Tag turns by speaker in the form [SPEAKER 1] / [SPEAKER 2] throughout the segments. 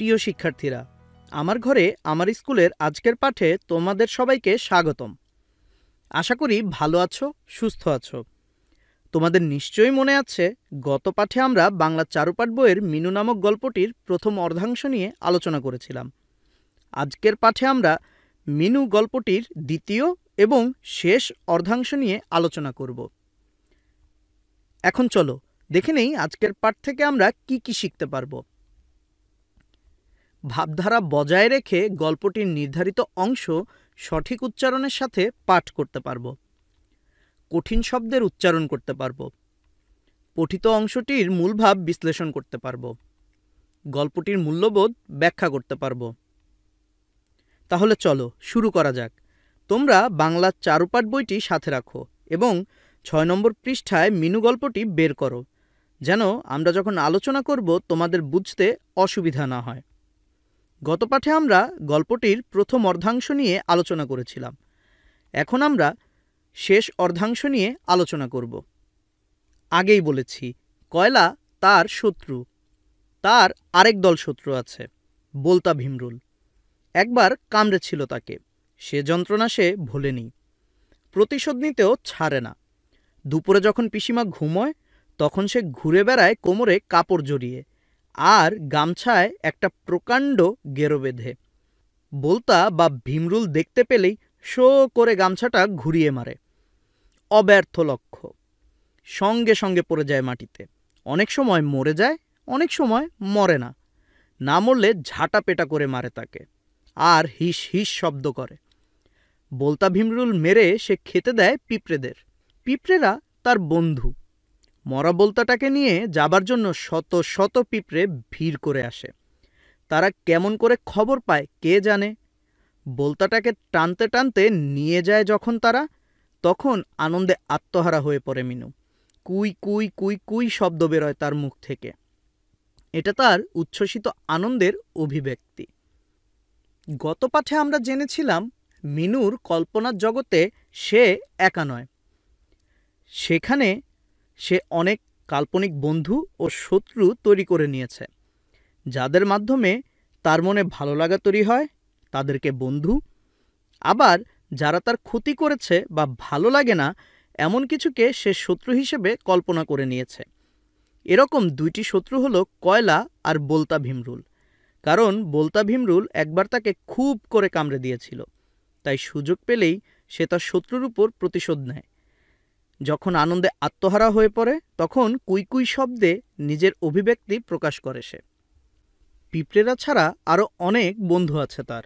[SPEAKER 1] প্রিয় শিক্ষার্থীরা আমার ঘরে আমার স্কুলের আজকের পাঠে তোমাদের সবাইকে স্বাগতম আশা করি ভালো আছো সুস্থ আছো তোমাদের নিশ্চয়ই মনে আছে গত পাঠে আমরা বাংলা চারুপাঠ বইয়ের মিনু নামক গল্পটির প্রথম অর্ধাংশ নিয়ে আলোচনা করেছিলাম আজকের পাঠে আমরা মিনু গল্পটির দ্বিতীয় এবং শেষ অর্ধাংশ নিয়ে আলোচনা করব এখন চলো দেখে নেই আজকের পাঠ থেকে আমরা কি কি শিখতে পারবো ভাবধারা বজায় রেখে গল্পটির নির্ধারিত অংশ সঠিক উচ্চারণের সাথে পাঠ করতে পারব কঠিন শব্দের উচ্চারণ করতে পারব পঠিত অংশটির মূল ভাব বিশ্লেষণ করতে পারব গল্পটির মূল্যবোধ ব্যাখ্যা করতে পারব তাহলে চলো শুরু করা যাক তোমরা বাংলা চারুপাট বইটি সাথে রাখো এবং ছয় নম্বর পৃষ্ঠায় মিনু গল্পটি বের করো যেন আমরা যখন আলোচনা করব তোমাদের বুঝতে অসুবিধা না হয় গত পাঠে আমরা গল্পটির প্রথম অর্ধাংশ নিয়ে আলোচনা করেছিলাম এখন আমরা শেষ অর্ধাংশ নিয়ে আলোচনা করব আগেই বলেছি কয়লা তার শত্রু তার আরেক দল শত্রু আছে বলতা ভীমরুল একবার কামড়েছিল তাকে সে যন্ত্রণা সে ভোলেনি প্রতিশোধ নিতেও ছাড়ে না দুপুরে যখন পিসিমা ঘুমোয় তখন সে ঘুরে বেড়ায় কোমরে কাপড় জড়িয়ে আর গামছায় একটা প্রকাণ্ড গেরো বেঁধে বলতা বা ভীমরুল দেখতে পেলেই শো করে গামছাটা ঘুরিয়ে মারে অব্যর্থ লক্ষ্য সঙ্গে সঙ্গে পড়ে যায় মাটিতে অনেক সময় মরে যায় অনেক সময় মরে না না মরলে ঝাঁটা পেটা করে মারে তাকে আর হিস হিস শব্দ করে বলতা ভীমরুল মেরে সে খেতে দেয় পিঁপড়েদের পিঁপড়েরা তার বন্ধু মরা বলতাটাকে নিয়ে যাবার জন্য শত শত পিঁপড়ে ভিড় করে আসে তারা কেমন করে খবর পায় কে জানে বলতাটাকে টানতে টানতে নিয়ে যায় যখন তারা তখন আনন্দে আত্মহারা হয়ে পড়ে মিনু কুই কুই কুই কুই শব্দ বেরোয় তার মুখ থেকে এটা তার উচ্ছ্বসিত আনন্দের অভিব্যক্তি গত পাঠে আমরা জেনেছিলাম মিনুর কল্পনার জগতে সে একা নয় সেখানে সে অনেক কাল্পনিক বন্ধু ও শত্রু তৈরি করে নিয়েছে যাদের মাধ্যমে তার মনে ভালো লাগা তৈরি হয় তাদেরকে বন্ধু আবার যারা তার ক্ষতি করেছে বা ভালো লাগে না এমন কিছুকে সে শত্রু হিসেবে কল্পনা করে নিয়েছে এরকম দুইটি শত্রু হলো কয়লা আর বোলতা ভীমরুল কারণ বোলতা ভীমরুল একবার তাকে খুব করে কামড়ে দিয়েছিল তাই সুযোগ পেলেই সে তার শত্রুর উপর প্রতিশোধ নেয় যখন আনন্দে আত্মহারা হয়ে পড়ে তখন কুইকুই শব্দে নিজের অভিব্যক্তি প্রকাশ করে সে পিঁপড়েরা ছাড়া আরও অনেক বন্ধু আছে তার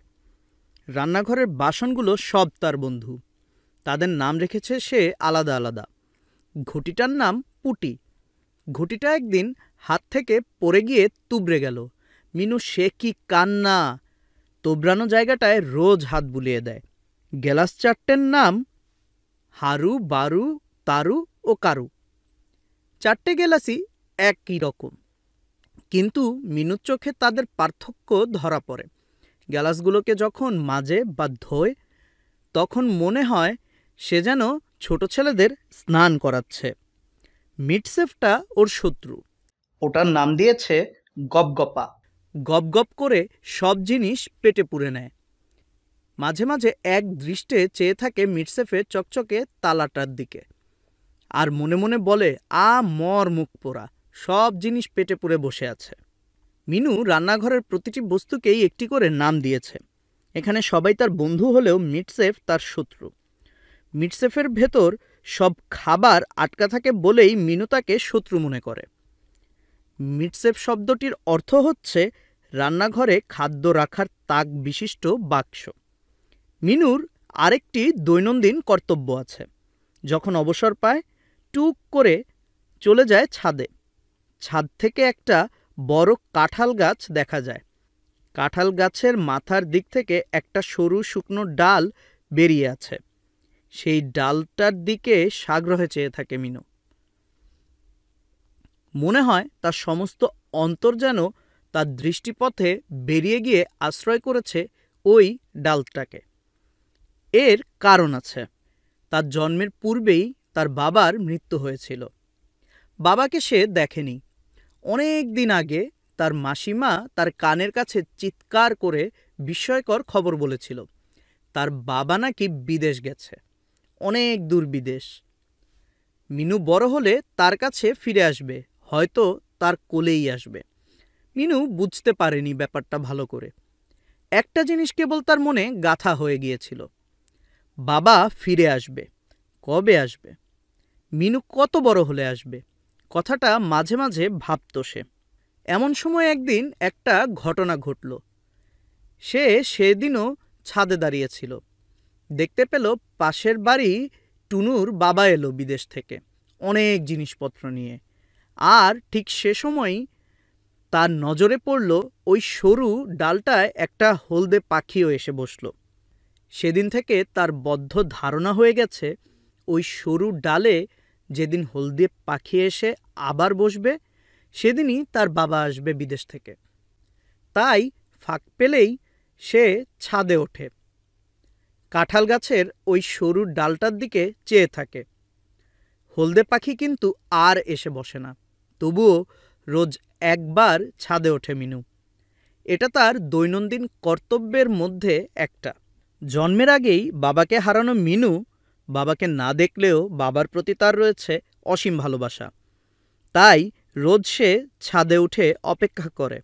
[SPEAKER 1] রান্নাঘরের বাসনগুলো সব তার বন্ধু তাদের নাম রেখেছে সে আলাদা আলাদা ঘটিটার নাম পুটি ঘটিটা একদিন হাত থেকে পড়ে গিয়ে তুবড়ে গেল মিনু সে কি কান্না তোবড়ানো জায়গাটায় রোজ হাত বুলিয়ে দেয় গ্যালাস চারটের নাম হারু বারু তারু ও কারু চারটে গেলাসই একই রকম কিন্তু মিনুর চোখে তাদের পার্থক্য ধরা পড়ে গ্যালাসগুলোকে যখন মাজে বা ধোয় তখন মনে হয় সে যেন ছোট ছেলেদের স্নান করাচ্ছে মিটসেফটা ওর শত্রু ওটার নাম দিয়েছে গপগপা গপগপ করে সব জিনিস পেটে পুরে নেয় মাঝে মাঝে এক দৃষ্টে চেয়ে থাকে মিটসেফের চকচকে তালাটার দিকে আর মনে মনে বলে আ মর মুখ পোড়া সব জিনিস পেটে পুড়ে বসে আছে মিনু রান্নাঘরের প্রতিটি বস্তুকেই একটি করে নাম দিয়েছে এখানে সবাই তার বন্ধু হলেও মিটসেফ তার শত্রু মিটসেফের ভেতর সব খাবার আটকা থাকে বলেই মিনু তাকে শত্রু মনে করে মিটসেফ শব্দটির অর্থ হচ্ছে রান্নাঘরে খাদ্য রাখার তাক বিশিষ্ট বাক্স মিনুর আরেকটি দৈনন্দিন কর্তব্য আছে যখন অবসর পায় টুক করে চলে যায় ছাদে ছাদ থেকে একটা বড় কাঁঠাল গাছ দেখা যায় কাঁঠাল গাছের মাথার দিক থেকে একটা সরু শুকনো ডাল বেরিয়ে আছে সেই ডালটার দিকে সাগ্রহে চেয়ে থাকে মিনু মনে হয় তার সমস্ত অন্তর যেন তার দৃষ্টিপথে বেরিয়ে গিয়ে আশ্রয় করেছে ওই ডালটাকে এর কারণ আছে তার জন্মের পূর্বেই তার বাবার মৃত্যু হয়েছিল বাবাকে সে দেখেনি অনেক দিন আগে তার মাসিমা তার কানের কাছে চিৎকার করে বিস্ময়কর খবর বলেছিল তার বাবা নাকি বিদেশ গেছে অনেক দূর বিদেশ মিনু বড় হলে তার কাছে ফিরে আসবে হয়তো তার কোলেই আসবে মিনু বুঝতে পারেনি ব্যাপারটা ভালো করে একটা জিনিস কেবল তার মনে গাথা হয়ে গিয়েছিল বাবা ফিরে আসবে কবে আসবে মিনু কত বড় হলে আসবে কথাটা মাঝে মাঝে ভাবত সে এমন সময় একদিন একটা ঘটনা ঘটল সে সেদিনও ছাদে দাঁড়িয়েছিল দেখতে পেল পাশের বাড়ি টুনুর বাবা এলো বিদেশ থেকে অনেক জিনিসপত্র নিয়ে আর ঠিক সে সময় তার নজরে পড়ল ওই সরু ডালটায় একটা হলদে পাখিও এসে বসল সেদিন থেকে তার বদ্ধ ধারণা হয়ে গেছে ওই সরু ডালে যেদিন হলদে পাখি এসে আবার বসবে সেদিনই তার বাবা আসবে বিদেশ থেকে তাই ফাঁক পেলেই সে ছাদে ওঠে কাঁঠাল গাছের ওই সরু ডালটার দিকে চেয়ে থাকে হলদে পাখি কিন্তু আর এসে বসে না তবুও রোজ একবার ছাদে ওঠে মিনু এটা তার দৈনন্দিন কর্তব্যের মধ্যে একটা জন্মের আগেই বাবাকে হারানো মিনু বাবাকে না দেখলেও বাবার প্রতি তার রয়েছে অসীম ভালোবাসা তাই রোজ সে ছাদে উঠে অপেক্ষা করে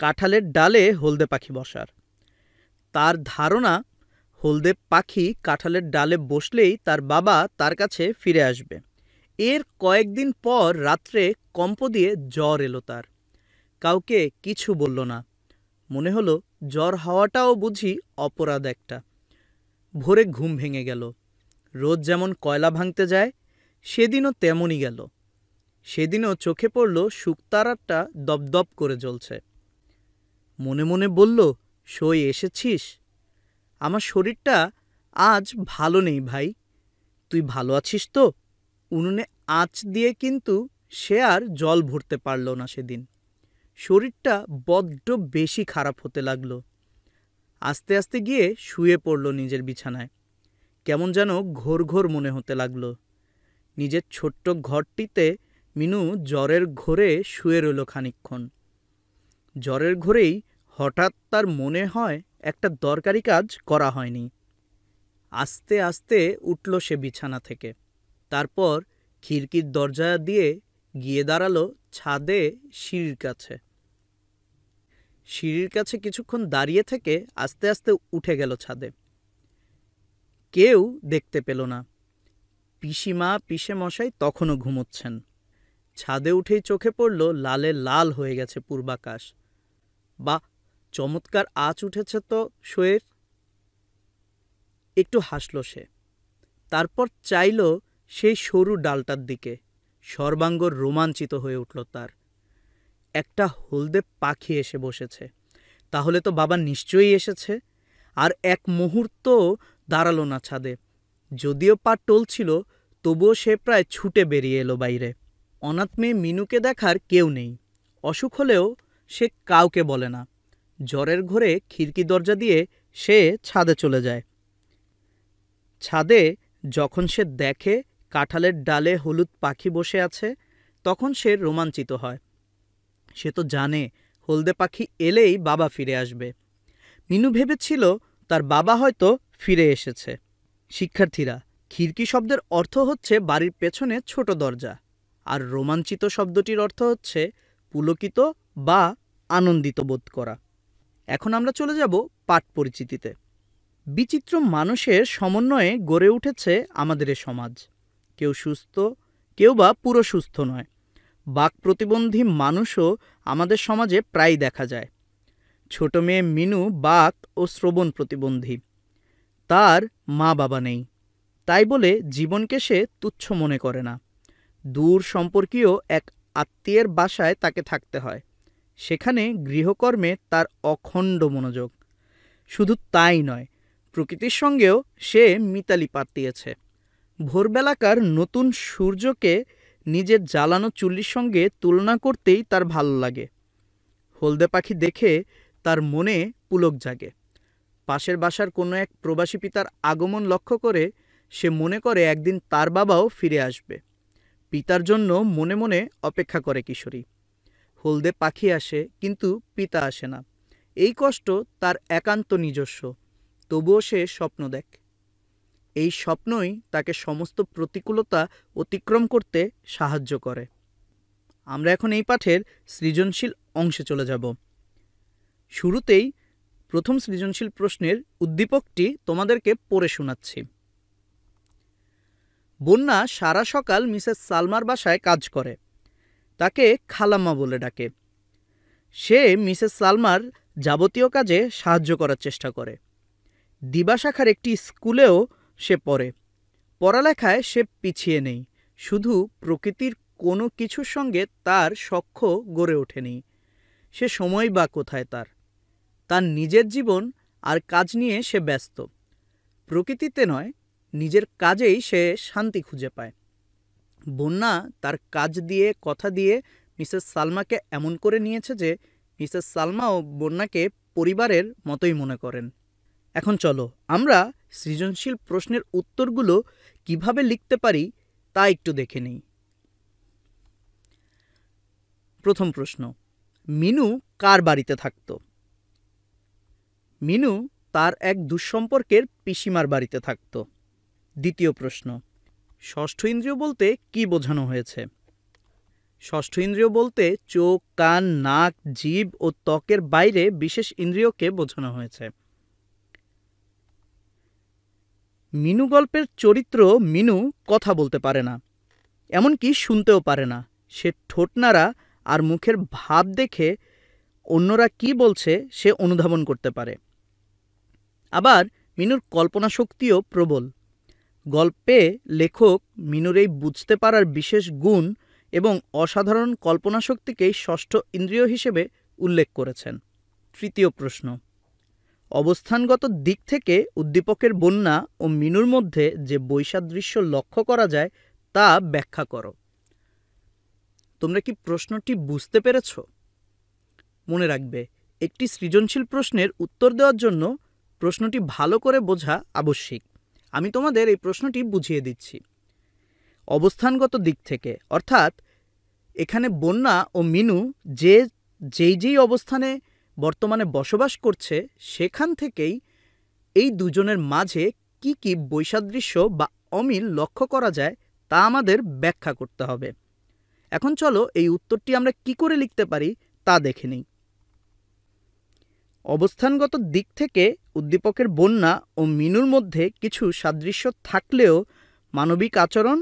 [SPEAKER 1] কাঁঠালের ডালে হলদে পাখি বসার তার ধারণা হলদে পাখি কাঁঠালের ডালে বসলেই তার বাবা তার কাছে ফিরে আসবে এর কয়েকদিন পর রাত্রে কম্প দিয়ে জ্বর এলো তার কাউকে কিছু বলল না মনে হলো জ্বর হওয়াটাও বুঝি অপরাধ একটা ভোরে ঘুম ভেঙে গেল রোদ যেমন কয়লা ভাঙতে যায় সেদিনও তেমনই গেল সেদিনও চোখে পড়ল শুকতারাটা দপদপ করে জ্বলছে মনে মনে বলল সই এসেছিস আমার শরীরটা আজ ভালো নেই ভাই তুই ভালো আছিস তো উনুনে আঁচ দিয়ে কিন্তু সে আর জল ভরতে পারল না সেদিন শরীরটা বড্ড বেশি খারাপ হতে লাগলো আস্তে আস্তে গিয়ে শুয়ে পড়ল নিজের বিছানায় কেমন যেন ঘোর ঘোর মনে হতে লাগল নিজের ছোট্ট ঘরটিতে মিনু জ্বরের ঘোরে শুয়ে রইল খানিক্ষণ জ্বরের ঘোরেই হঠাৎ তার মনে হয় একটা দরকারি কাজ করা হয়নি আস্তে আস্তে উঠল সে বিছানা থেকে তারপর খিড়কির দরজা দিয়ে গিয়ে দাঁড়ালো ছাদে সিঁড়ির কাছে সিঁড়ির কাছে কিছুক্ষণ দাঁড়িয়ে থেকে আস্তে আস্তে উঠে গেল ছাদে কেউ দেখতে পেল না পিসিমা মশাই তখনও ঘুমোচ্ছেন ছাদে উঠেই চোখে পড়ল লালে লাল হয়ে গেছে পূর্বাকাশ বা চমৎকার আঁচ উঠেছে তো শোয়ের একটু হাসল সে তারপর চাইল সেই সরু ডালটার দিকে সর্বাঙ্গ রোমাঞ্চিত হয়ে উঠল তার একটা হলদে পাখি এসে বসেছে তাহলে তো বাবা নিশ্চয়ই এসেছে আর এক মুহূর্ত দাঁড়ালো না ছাদে যদিও পা টলছিল তবুও সে প্রায় ছুটে বেরিয়ে এলো বাইরে অনাথ মেয়ে মিনুকে দেখার কেউ নেই অসুখ হলেও সে কাউকে বলে না জ্বরের ঘরে খিড়কি দরজা দিয়ে সে ছাদে চলে যায় ছাদে যখন সে দেখে কাঁঠালের ডালে হলুদ পাখি বসে আছে তখন সে রোমাঞ্চিত হয় সে তো জানে হলদে পাখি এলেই বাবা ফিরে আসবে মিনু ভেবেছিল তার বাবা হয়তো ফিরে এসেছে শিক্ষার্থীরা খিড়কি শব্দের অর্থ হচ্ছে বাড়ির পেছনে ছোট দরজা আর রোমাঞ্চিত শব্দটির অর্থ হচ্ছে পুলকিত বা আনন্দিত বোধ করা এখন আমরা চলে যাব পাঠ পরিচিতিতে বিচিত্র মানুষের সমন্বয়ে গড়ে উঠেছে আমাদের এ সমাজ কেউ সুস্থ কেউ বা পুরো সুস্থ নয় বাক প্রতিবন্ধী মানুষও আমাদের সমাজে প্রায় দেখা যায় ছোট মেয়ে মিনু বাক ও শ্রবণ প্রতিবন্ধী তার মা বাবা নেই তাই বলে জীবনকে সে তুচ্ছ মনে করে না দূর সম্পর্কীয় এক আত্মীয়ের বাসায় তাকে থাকতে হয় সেখানে গৃহকর্মে তার অখণ্ড মনোযোগ শুধু তাই নয় প্রকৃতির সঙ্গেও সে মিতালি পাতিয়েছে ভোরবেলাকার নতুন সূর্যকে নিজের জ্বালানো চুল্লির সঙ্গে তুলনা করতেই তার ভালো লাগে হলদে পাখি দেখে তার মনে পুলক জাগে পাশের বাসার কোনো এক প্রবাসী পিতার আগমন লক্ষ্য করে সে মনে করে একদিন তার বাবাও ফিরে আসবে পিতার জন্য মনে মনে অপেক্ষা করে কিশোরী হলদে পাখি আসে কিন্তু পিতা আসে না এই কষ্ট তার একান্ত নিজস্ব তবুও সে স্বপ্ন দেখ এই স্বপ্নই তাকে সমস্ত প্রতিকূলতা অতিক্রম করতে সাহায্য করে আমরা এখন এই পাঠের সৃজনশীল অংশে চলে যাব শুরুতেই প্রথম সৃজনশীল প্রশ্নের উদ্দীপকটি তোমাদেরকে পড়ে শোনাচ্ছি বন্যা সারা সকাল মিসেস সালমার বাসায় কাজ করে তাকে খালাম্মা বলে ডাকে সে মিসেস সালমার যাবতীয় কাজে সাহায্য করার চেষ্টা করে দিবা শাখার একটি স্কুলেও সে পড়ে পড়ালেখায় সে পিছিয়ে নেই শুধু প্রকৃতির কোনো কিছুর সঙ্গে তার সক্ষ গড়ে ওঠেনি সে সময় বা কোথায় তার তার নিজের জীবন আর কাজ নিয়ে সে ব্যস্ত প্রকৃতিতে নয় নিজের কাজেই সে শান্তি খুঁজে পায় বন্যা তার কাজ দিয়ে কথা দিয়ে মিসেস সালমাকে এমন করে নিয়েছে যে মিসেস সালমাও বন্যাকে পরিবারের মতোই মনে করেন এখন চলো আমরা সৃজনশীল প্রশ্নের উত্তরগুলো কিভাবে লিখতে পারি তা একটু দেখে নিই প্রথম প্রশ্ন মিনু কার বাড়িতে থাকতো মিনু তার এক দুঃসম্পর্কের পিসিমার বাড়িতে থাকত দ্বিতীয় প্রশ্ন ষষ্ঠ ইন্দ্রিয় বলতে কি বোঝানো হয়েছে ষষ্ঠ ইন্দ্রিয় বলতে চোখ কান নাক জীব ও ত্বকের বাইরে বিশেষ ইন্দ্রিয়কে বোঝানো হয়েছে মিনু গল্পের চরিত্র মিনু কথা বলতে পারে না এমনকি শুনতেও পারে না সে ঠোঁটনারা আর মুখের ভাব দেখে অন্যরা কি বলছে সে অনুধাবন করতে পারে আবার মিনুর কল্পনা শক্তিও প্রবল গল্পে লেখক মিনুর এই বুঝতে পারার বিশেষ গুণ এবং অসাধারণ কল্পনা শক্তিকেই ষষ্ঠ ইন্দ্রিয় হিসেবে উল্লেখ করেছেন তৃতীয় প্রশ্ন অবস্থানগত দিক থেকে উদ্দীপকের বন্যা ও মিনুর মধ্যে যে বৈসাদৃশ্য লক্ষ্য করা যায় তা ব্যাখ্যা করো তোমরা কি প্রশ্নটি বুঝতে পেরেছ মনে রাখবে একটি সৃজনশীল প্রশ্নের উত্তর দেওয়ার জন্য প্রশ্নটি ভালো করে বোঝা আবশ্যিক আমি তোমাদের এই প্রশ্নটি বুঝিয়ে দিচ্ছি অবস্থানগত দিক থেকে অর্থাৎ এখানে বন্যা ও মিনু যে যেই যেই অবস্থানে বর্তমানে বসবাস করছে সেখান থেকেই এই দুজনের মাঝে কি কি বৈসাদৃশ্য বা অমিল লক্ষ্য করা যায় তা আমাদের ব্যাখ্যা করতে হবে এখন চলো এই উত্তরটি আমরা কি করে লিখতে পারি তা দেখে নিই অবস্থানগত দিক থেকে উদ্দীপকের বন্যা ও মিনুর মধ্যে কিছু সাদৃশ্য থাকলেও মানবিক আচরণ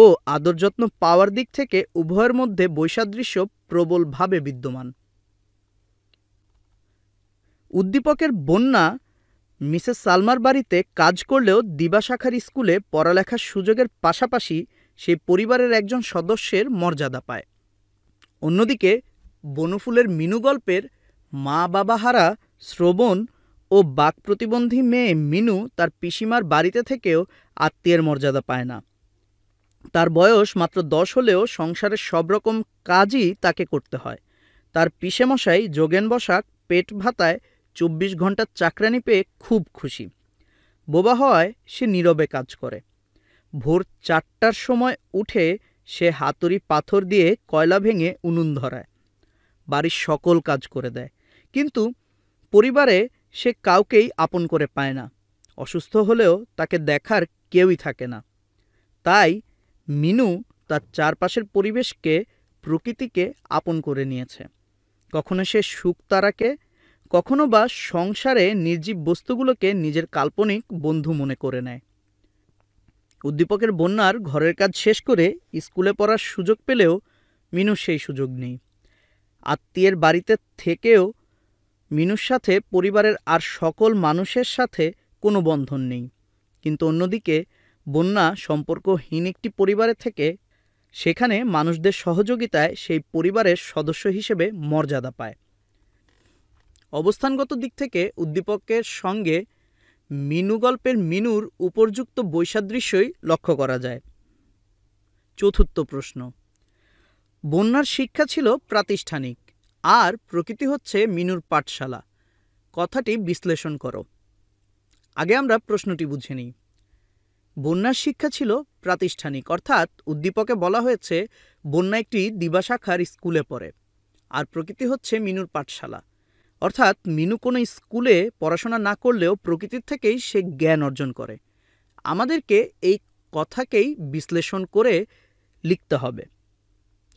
[SPEAKER 1] ও আদর যত্ন পাওয়ার দিক থেকে উভয়ের মধ্যে বৈসাদৃশ্য প্রবলভাবে বিদ্যমান উদ্দীপকের বন্যা মিসেস সালমার বাড়িতে কাজ করলেও দিবা শাখার স্কুলে পড়ালেখার সুযোগের পাশাপাশি সেই পরিবারের একজন সদস্যের মর্যাদা পায় অন্যদিকে বনফুলের মিনু গল্পের মা বাবাহারা শ্রবণ ও বাক প্রতিবন্ধী মেয়ে মিনু তার পিসিমার বাড়িতে থেকেও আত্মীয়ের মর্যাদা পায় না তার বয়স মাত্র দশ হলেও সংসারের সব রকম কাজই তাকে করতে হয় তার পিসেমশাই যোগেন বসাক পেট ভাতায় চব্বিশ ঘন্টার চাকরানি পেয়ে খুব খুশি বোবা হওয়ায় সে নীরবে কাজ করে ভোর চারটার সময় উঠে সে হাতুড়ি পাথর দিয়ে কয়লা ভেঙে উনুন ধরায় বাড়ির সকল কাজ করে দেয় কিন্তু পরিবারে সে কাউকেই আপন করে পায় না অসুস্থ হলেও তাকে দেখার কেউই থাকে না তাই মিনু তার চারপাশের পরিবেশকে প্রকৃতিকে আপন করে নিয়েছে কখনো সে সুখ তারাকে কখনো বা সংসারে নির্জীব বস্তুগুলোকে নিজের কাল্পনিক বন্ধু মনে করে নেয় উদ্দীপকের বন্যার ঘরের কাজ শেষ করে স্কুলে পড়ার সুযোগ পেলেও মিনু সেই সুযোগ নেই আত্মীয়ের বাড়িতে থেকেও মিনুর সাথে পরিবারের আর সকল মানুষের সাথে কোনো বন্ধন নেই কিন্তু অন্যদিকে বন্যা সম্পর্কহীন একটি পরিবারের থেকে সেখানে মানুষদের সহযোগিতায় সেই পরিবারের সদস্য হিসেবে মর্যাদা পায় অবস্থানগত দিক থেকে উদ্দীপকের সঙ্গে মিনু গল্পের মিনুর উপযুক্ত বৈসাদৃশ্যই লক্ষ্য করা যায় চতুর্থ প্রশ্ন বন্যার শিক্ষা ছিল প্রাতিষ্ঠানিক আর প্রকৃতি হচ্ছে মিনুর পাঠশালা কথাটি বিশ্লেষণ করো আগে আমরা প্রশ্নটি বুঝে নিই বন্যার শিক্ষা ছিল প্রাতিষ্ঠানিক অর্থাৎ উদ্দীপকে বলা হয়েছে বন্যা একটি দিবাশাখার স্কুলে পড়ে আর প্রকৃতি হচ্ছে মিনুর পাঠশালা অর্থাৎ মিনু কোনো স্কুলে পড়াশোনা না করলেও প্রকৃতির থেকেই সে জ্ঞান অর্জন করে আমাদেরকে এই কথাকেই বিশ্লেষণ করে লিখতে হবে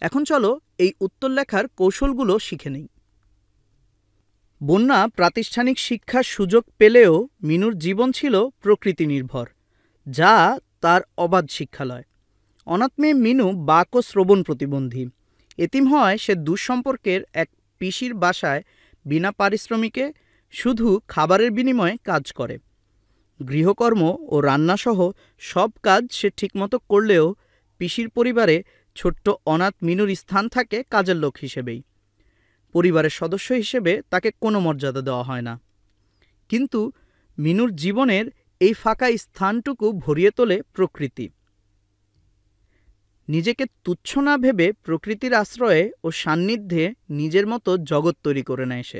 [SPEAKER 1] এখন চলো এই উত্তর লেখার কৌশলগুলো শিখে নেই বন্যা প্রাতিষ্ঠানিক শিক্ষার সুযোগ পেলেও মিনুর জীবন ছিল প্রকৃতি নির্ভর যা তার অবাধ শিক্ষালয় অনাত্মে মিনু বাক ও শ্রবণ প্রতিবন্ধী এতিম হয় সে দুঃসম্পর্কের এক পিসির বাসায় বিনা পারিশ্রমিকে শুধু খাবারের বিনিময়ে কাজ করে গৃহকর্ম ও রান্নাসহ সব কাজ সে ঠিকমতো করলেও পিসির পরিবারে ছোট্ট অনাথ মিনুর স্থান থাকে কাজের লোক হিসেবেই পরিবারের সদস্য হিসেবে তাকে কোনো মর্যাদা দেওয়া হয় না কিন্তু মিনুর জীবনের এই ফাঁকা স্থানটুকু ভরিয়ে তোলে প্রকৃতি নিজেকে তুচ্ছ না ভেবে প্রকৃতির আশ্রয়ে ও সান্নিধ্যে নিজের মতো জগৎ তৈরি করে নেয় সে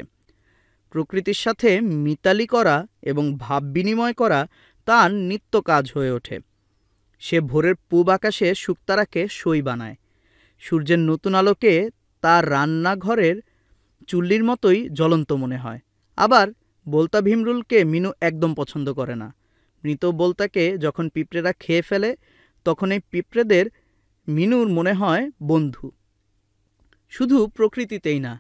[SPEAKER 1] প্রকৃতির সাথে মিতালি করা এবং ভাব বিনিময় করা তার নিত্য কাজ হয়ে ওঠে সে ভোরের পূব আকাশে শুক্তারাকে সই বানায় সূর্যের নতুন আলোকে তার রান্নাঘরের চুল্লির মতোই জ্বলন্ত মনে হয় আবার বলতা ভীমরুলকে মিনু একদম পছন্দ করে না মৃত বলতাকে যখন পিঁপড়েরা খেয়ে ফেলে তখন এই পিঁপড়েদের মিনুর মনে হয় বন্ধু শুধু প্রকৃতিতেই না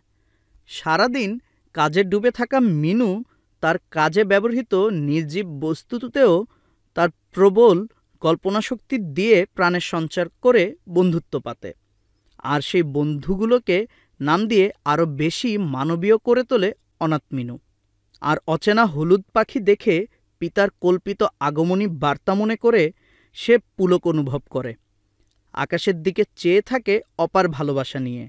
[SPEAKER 1] সারাদিন কাজে ডুবে থাকা মিনু তার কাজে ব্যবহৃত নির্জীব বস্তুতেও তার প্রবল কল্পনাশক্তি দিয়ে প্রাণের সঞ্চার করে বন্ধুত্ব পাতে আর সেই বন্ধুগুলোকে নাম দিয়ে আরও বেশি মানবীয় করে তোলে অনাথমিনু আর অচেনা হলুদ পাখি দেখে পিতার কল্পিত আগমনী বার্তা মনে করে সে পুলক অনুভব করে আকাশের দিকে চেয়ে থাকে অপার ভালোবাসা নিয়ে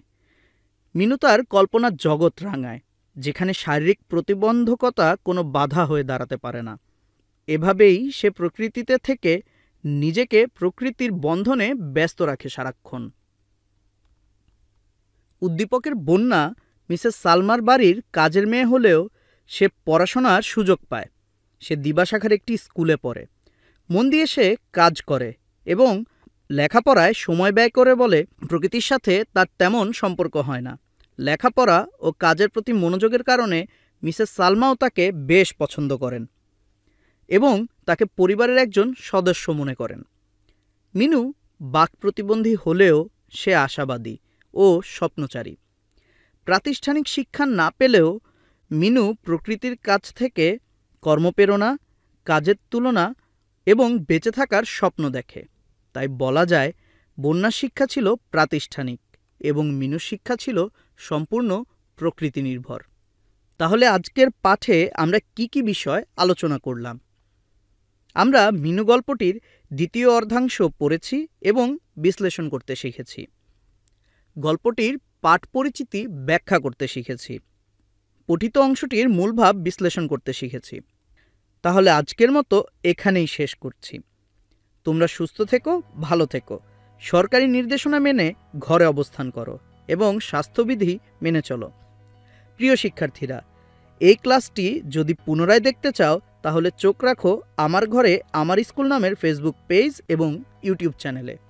[SPEAKER 1] মিনু তার কল্পনা জগৎ রাঙায় যেখানে শারীরিক প্রতিবন্ধকতা কোনো বাধা হয়ে দাঁড়াতে পারে না এভাবেই সে প্রকৃতিতে থেকে নিজেকে প্রকৃতির বন্ধনে ব্যস্ত রাখে সারাক্ষণ উদ্দীপকের বন্যা মিসেস সালমার বাড়ির কাজের মেয়ে হলেও সে পড়াশোনার সুযোগ পায় সে দিবাশাখার একটি স্কুলে পড়ে মন দিয়ে সে কাজ করে এবং লেখাপড়ায় সময় ব্যয় করে বলে প্রকৃতির সাথে তার তেমন সম্পর্ক হয় না লেখাপড়া ও কাজের প্রতি মনোযোগের কারণে মিসেস সালমাও তাকে বেশ পছন্দ করেন এবং তাকে পরিবারের একজন সদস্য মনে করেন মিনু বাক প্রতিবন্ধী হলেও সে আশাবাদী ও স্বপ্নচারী প্রাতিষ্ঠানিক শিক্ষা না পেলেও মিনু প্রকৃতির কাছ থেকে কর্মপ্রেরণা কাজের তুলনা এবং বেঁচে থাকার স্বপ্ন দেখে তাই বলা যায় বন্যা শিক্ষা ছিল প্রাতিষ্ঠানিক এবং মিনু শিক্ষা ছিল সম্পূর্ণ প্রকৃতি নির্ভর তাহলে আজকের পাঠে আমরা কি কি বিষয় আলোচনা করলাম আমরা মিনু গল্পটির দ্বিতীয় অর্ধাংশ পড়েছি এবং বিশ্লেষণ করতে শিখেছি গল্পটির পাঠ পরিচিতি ব্যাখ্যা করতে শিখেছি পঠিত অংশটির মূলভাব বিশ্লেষণ করতে শিখেছি তাহলে আজকের মতো এখানেই শেষ করছি তোমরা সুস্থ থেকো ভালো থেকো সরকারি নির্দেশনা মেনে ঘরে অবস্থান করো এবং স্বাস্থ্যবিধি মেনে চলো প্রিয় শিক্ষার্থীরা এই ক্লাসটি যদি পুনরায় দেখতে চাও তাহলে চোখ রাখো আমার ঘরে আমার স্কুল নামের ফেসবুক পেজ এবং ইউটিউব চ্যানেলে